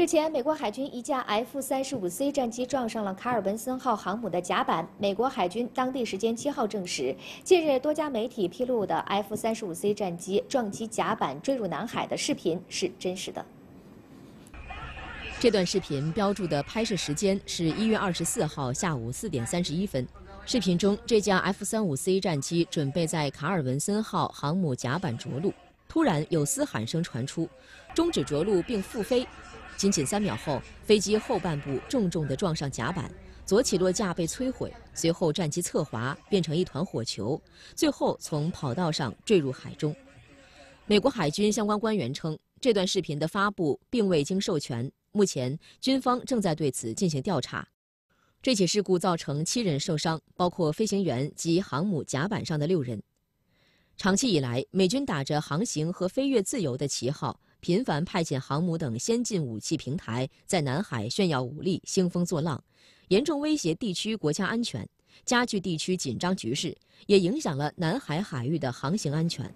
日前，美国海军一架 F-35C 战机撞上了卡尔文森号航母的甲板。美国海军当地时间七号证实，近日多家媒体披露的 F-35C 战机撞击甲板、坠入南海的视频是真实的。这段视频标注的拍摄时间是一月二十四号下午四点三十一分。视频中，这架 F-35C 战机准备在卡尔文森号航母甲板着陆，突然有嘶喊声传出，终止着陆并复飞。仅仅三秒后，飞机后半部重重地撞上甲板，左起落架被摧毁，随后战机侧滑，变成一团火球，最后从跑道上坠入海中。美国海军相关官员称，这段视频的发布并未经授权，目前军方正在对此进行调查。这起事故造成七人受伤，包括飞行员及航母甲板上的六人。长期以来，美军打着航行和飞越自由的旗号。频繁派遣航母等先进武器平台在南海炫耀武力、兴风作浪，严重威胁地区国家安全，加剧地区紧张局势，也影响了南海海域的航行安全。